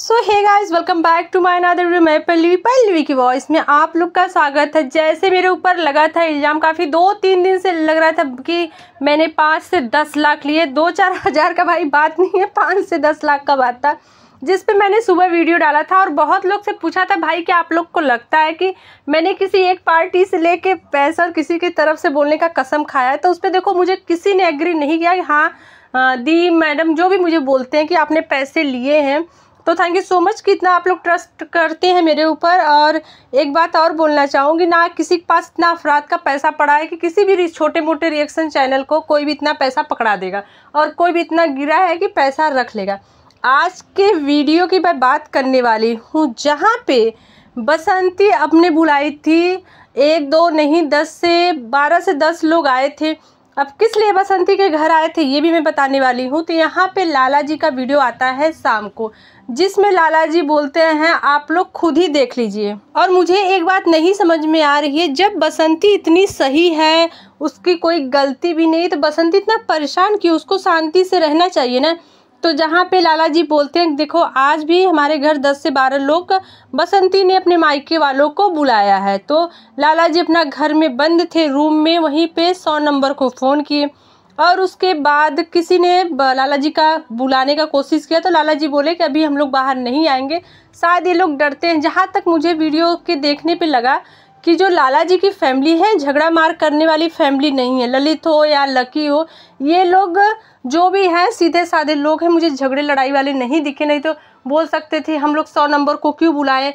so hey guys welcome back to my another video मैं पल्लवी पल्लवी की voice में आप लोग का स्वागत है जैसे मेरे ऊपर लगा था इल्ज़ाम काफ़ी दो तीन दिन से लग रहा था कि मैंने पाँच से दस लाख लिए दो चार हज़ार का भाई बात नहीं है पाँच से दस लाख का बात था जिस पे मैंने सुबह वीडियो डाला था और बहुत लोग से पूछा था भाई कि आप लोग को लगता है कि मैंने किसी एक पार्टी से ले पैसा और किसी की तरफ से बोलने का कसम खाया है तो उस पर देखो मुझे किसी ने एग्री नहीं किया कि हाँ दी मैडम जो भी मुझे बोलते हैं कि आपने पैसे लिए हैं तो थैंक यू सो मच कि इतना आप लोग ट्रस्ट करते हैं मेरे ऊपर और एक बात और बोलना चाहूँगी ना किसी के पास इतना अफराद का पैसा पड़ा है कि किसी भी छोटे मोटे रिएक्शन चैनल को कोई भी इतना पैसा पकड़ा देगा और कोई भी इतना गिरा है कि पैसा रख लेगा आज के वीडियो की मैं बात करने वाली हूँ जहाँ पे बसंती अपने बुलाई थी एक दो नहीं दस से बारह से दस लोग आए थे अब किस लिए बसंती के घर आए थे ये भी मैं बताने वाली हूँ तो यहाँ पे लाला जी का वीडियो आता है शाम को जिसमें लाला जी बोलते हैं आप लोग खुद ही देख लीजिए और मुझे एक बात नहीं समझ में आ रही है जब बसंती इतनी सही है उसकी कोई गलती भी नहीं तो बसंती इतना परेशान क्यों उसको शांति से रहना चाहिए ना तो जहाँ पे लाला जी बोलते हैं देखो आज भी हमारे घर दस से बारह लोग बसंती ने अपने मायके वालों को बुलाया है तो लाला जी अपना घर में बंद थे रूम में वहीं पे सौ नंबर को फ़ोन किए और उसके बाद किसी ने लाला जी का बुलाने का कोशिश किया तो लाला जी बोले कि अभी हम लोग बाहर नहीं आएंगे शायद ये लोग डरते हैं जहाँ तक मुझे वीडियो के देखने पर लगा कि जो लाला जी की फैमिली है झगड़ा मार करने वाली फैमिली नहीं है ललित हो या लकी हो ये लोग जो भी हैं सीधे साधे लोग हैं मुझे झगड़े लड़ाई वाले नहीं दिखे नहीं तो बोल सकते थे हम लोग सौ नंबर को क्यों बुलाए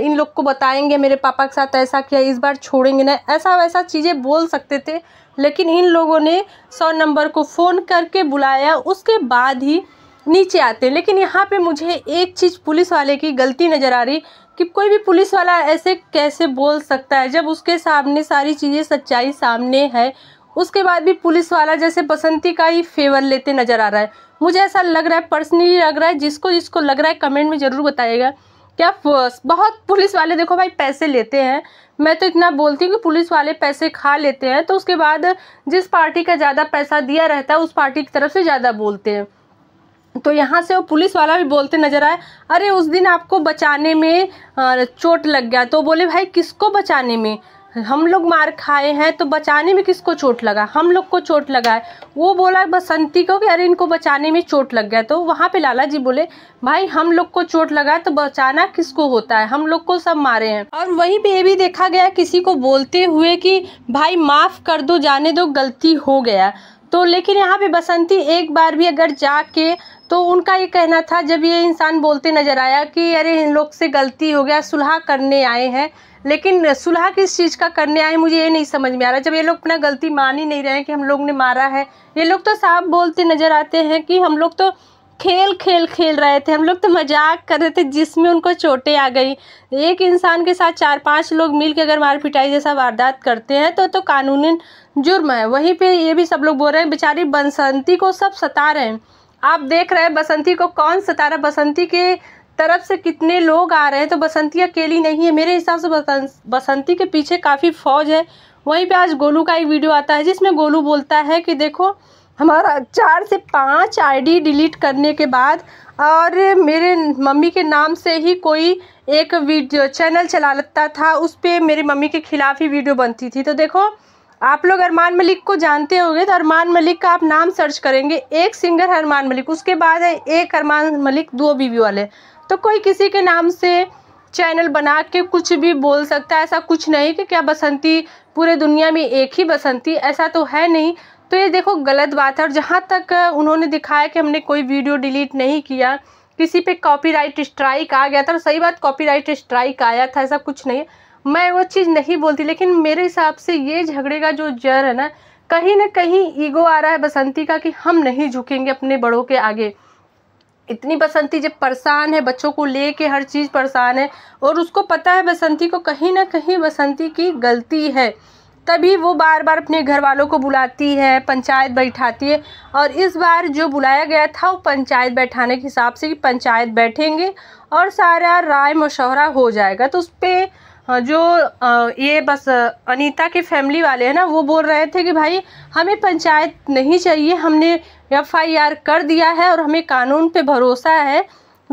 इन लोग को बताएंगे मेरे पापा के साथ ऐसा किया इस बार छोड़ेंगे ना ऐसा वैसा चीज़ें बोल सकते थे लेकिन इन लोगों ने सौ नंबर को फ़ोन करके बुलाया उसके बाद ही नीचे आते हैं लेकिन यहाँ पे मुझे एक चीज़ पुलिस वाले की गलती नज़र आ रही कि कोई भी पुलिस वाला ऐसे कैसे बोल सकता है जब उसके सामने सारी चीज़ें सच्चाई सामने है उसके बाद भी पुलिस वाला जैसे बसंती का ही फेवर लेते नज़र आ रहा है मुझे ऐसा लग रहा है पर्सनली लग रहा है जिसको जिसको लग रहा है कमेंट में ज़रूर बताइएगा क्या बहुत पुलिस वाले देखो भाई पैसे लेते हैं मैं तो इतना बोलती हूँ कि पुलिस वाले पैसे खा लेते हैं तो उसके बाद जिस पार्टी का ज़्यादा पैसा दिया रहता है उस पार्टी की तरफ से ज़्यादा बोलते हैं तो यहाँ से वो पुलिस वाला भी बोलते नजर आए अरे उस दिन आपको बचाने में चोट लग गया तो बोले भाई किसको बचाने में हम लोग मार खाए हैं तो बचाने में किसको चोट लगा हम लोग को चोट लगा है वो बोला बसंती को कि अरे इनको बचाने में चोट लग गया तो वहाँ पे लाला जी बोले भाई हम लोग को चोट लगा तो बचाना किसको होता है हम लोग को सब मारे हैं और वहीं पे भी देखा गया किसी को बोलते हुए कि भाई माफ़ कर दो जाने दो गलती हो गया तो लेकिन यहाँ पे बसंती एक बार भी अगर जाके तो उनका ये कहना था जब ये इंसान बोलते नज़र आया कि अरे इन लोग से गलती हो गया सुलह करने आए हैं लेकिन सुलह किस चीज़ का करने आए मुझे ये नहीं समझ में आ रहा जब ये लोग अपना गलती मान ही नहीं रहे हैं कि हम लोग ने मारा है ये लोग तो साफ बोलते नज़र आते हैं कि हम लोग तो खेल खेल खेल रहे थे हम लोग तो मजाक कर रहे थे जिसमें उनको चोटें आ गई एक इंसान के साथ चार पांच लोग मिल के अगर मार पिटाई जैसा वारदात करते हैं तो तो कानूनी जुर्म है वहीं पे ये भी सब लोग बोल रहे हैं बेचारी बसंती को सब सता रहे हैं आप देख रहे हैं बसंती को कौन सता रहा बसंती के तरफ से कितने लोग आ रहे हैं तो बसंती अकेली नहीं है मेरे हिसाब से बसंती के पीछे काफ़ी फौज है वहीं पे आज गोलू का एक वीडियो आता है जिसमें गोलू बोलता है कि देखो हमारा चार से पाँच आईडी डिलीट करने के बाद और मेरे मम्मी के नाम से ही कोई एक वीडियो चैनल चला लेता था उस पर मेरे मम्मी के ख़िलाफ़ ही वीडियो बनती थी तो देखो आप लोग अरमान मलिक को जानते होंगे तो अरमान मलिक का आप नाम सर्च करेंगे एक सिंगर अरमान मलिक उसके बाद है एक अरमान मलिक दो बीवी वाले तो कोई किसी के नाम से चैनल बना के कुछ भी बोल सकता है ऐसा कुछ नहीं कि क्या बसंती पूरे दुनिया में एक ही बसंती ऐसा तो है नहीं तो ये देखो गलत बात है और जहाँ तक उन्होंने दिखाया कि हमने कोई वीडियो डिलीट नहीं किया किसी पे कॉपीराइट स्ट्राइक आ गया था और सही बात कॉपीराइट स्ट्राइक आया था ऐसा कुछ नहीं मैं वो चीज़ नहीं बोलती लेकिन मेरे हिसाब से ये झगड़े का जो जर है ना कहीं ना कहीं ईगो आ रहा है बसंती का कि हम नहीं झुकेंगे अपने बड़ों के आगे इतनी बसंती जब परेशान है बच्चों को ले के हर चीज़ परेशान है और उसको पता है बसंती को कहीं ना कहीं बसंती की गलती है तभी वो बार बार अपने घर वालों को बुलाती है पंचायत बैठाती है और इस बार जो बुलाया गया था वो पंचायत बैठाने के हिसाब से कि पंचायत बैठेंगे और सारा राय मशहरा हो जाएगा तो उस पर जो ये बस अनीता के फैमिली वाले हैं ना वो बोल रहे थे कि भाई हमें पंचायत नहीं चाहिए हमने एफ कर दिया है और हमें कानून पर भरोसा है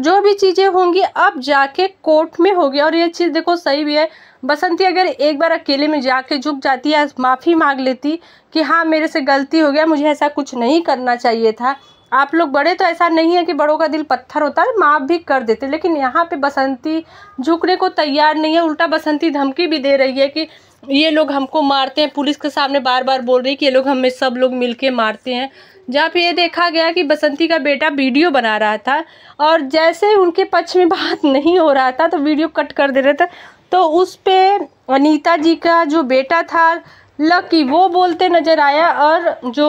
जो भी चीज़ें होंगी अब जाके कोर्ट में होगी और ये चीज़ देखो सही भी है बसंती अगर एक बार अकेले में जाके झुक जाती या माफ़ी मांग लेती कि हाँ मेरे से गलती हो गया मुझे ऐसा कुछ नहीं करना चाहिए था आप लोग बड़े तो ऐसा नहीं है कि बड़ों का दिल पत्थर होता है माफ़ भी कर देते लेकिन यहाँ पे बसंती झुकने को तैयार नहीं है उल्टा बसंती धमकी भी दे रही है कि ये लोग हमको मारते हैं पुलिस के सामने बार बार बोल रही है कि ये लोग हमें सब लोग मिल मारते हैं जहाँ पे ये देखा गया कि बसंती का बेटा वीडियो बना रहा था और जैसे उनके पक्ष में बात नहीं हो रहा था तो वीडियो कट कर दे रहे थे तो उस पर अनिता जी का जो बेटा था लकी वो बोलते नज़र आया और जो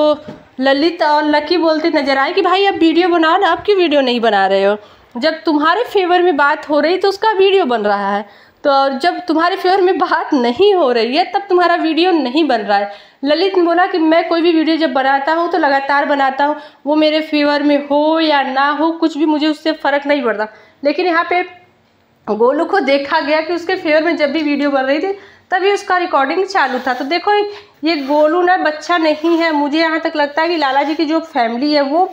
ललित और लकी बोलते नज़र आए कि भाई अब वीडियो बनाओ ना आपकी क्यों वीडियो नहीं बना रहे हो जब तुम्हारे फेवर में बात हो रही तो उसका वीडियो बन रहा है तो और जब तुम्हारे फेवर में बात नहीं हो रही है तब तुम्हारा वीडियो नहीं बन रहा है ललित ने बोला कि मैं कोई भी वीडियो जब बनाता हूँ तो लगातार बनाता हूँ वो मेरे फेवर में हो या ना हो कुछ भी मुझे उससे फ़र्क नहीं पड़ता लेकिन यहाँ पे गोलू को देखा गया कि उसके फेवर में जब भी वीडियो बन रही थी तभी उसका रिकॉर्डिंग चालू था तो देखो ये गोलू ना बच्चा नहीं है मुझे यहाँ तक लगता है कि लाला जी की जो फैमिली है वो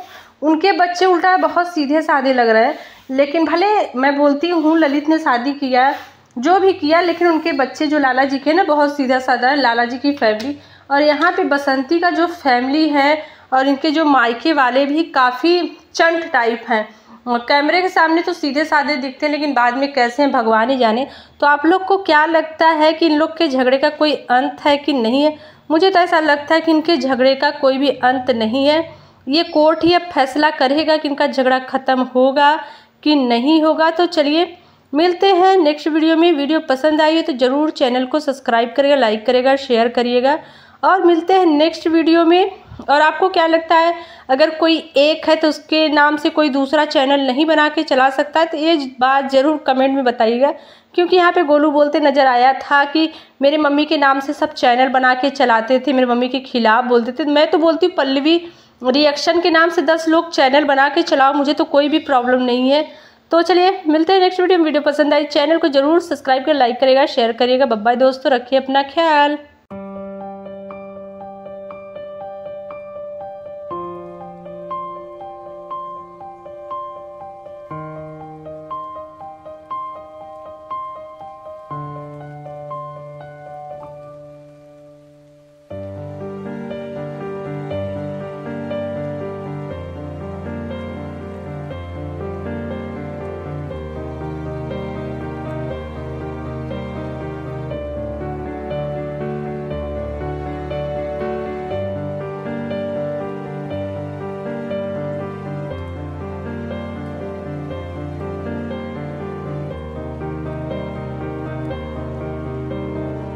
उनके बच्चे उल्टा बहुत सीधे साधे लग रहे हैं लेकिन भले मैं बोलती हूँ ललित ने शादी किया है जो भी किया लेकिन उनके बच्चे जो लाला जी के ना बहुत सीधा साधा है लाला जी की फैमिली और यहाँ पे बसंती का जो फैमिली है और इनके जो मायके वाले भी काफ़ी चंट टाइप हैं कैमरे के सामने तो सीधे साधे दिखते हैं लेकिन बाद में कैसे हैं भगवान ही जाने तो आप लोग को क्या लगता है कि इन लोग के झगड़े का कोई अंत है कि नहीं है मुझे तो ऐसा लगता है कि इनके झगड़े का कोई भी अंत नहीं है ये कोर्ट ही अब फैसला करेगा कि इनका झगड़ा ख़त्म होगा कि नहीं होगा तो चलिए मिलते हैं नेक्स्ट वीडियो में वीडियो पसंद आई है तो ज़रूर चैनल को सब्सक्राइब करेगा लाइक करेगा शेयर करिएगा और मिलते हैं नेक्स्ट वीडियो में और आपको क्या लगता है अगर कोई एक है तो उसके नाम से कोई दूसरा चैनल नहीं बना के चला सकता है तो ये बात ज़रूर कमेंट में बताइएगा क्योंकि यहाँ पे गोलू बोलते नज़र आया था कि मेरे मम्मी के नाम से सब चैनल बना के चलाते थे मेरे मम्मी के खिलाफ़ बोलते थे मैं तो बोलती हूँ पल्लवी रिएक्शन के नाम से दस लोग चैनल बना के चलाओ मुझे तो कोई भी प्रॉब्लम नहीं है तो चलिए मिलते हैं नेक्स्ट वीडियो में वीडियो पसंद आई चैनल को जरूर सब्सक्राइब कर लाइक करेगा शेयर करिएगा बब्बाई दोस्तों रखिए अपना ख्याल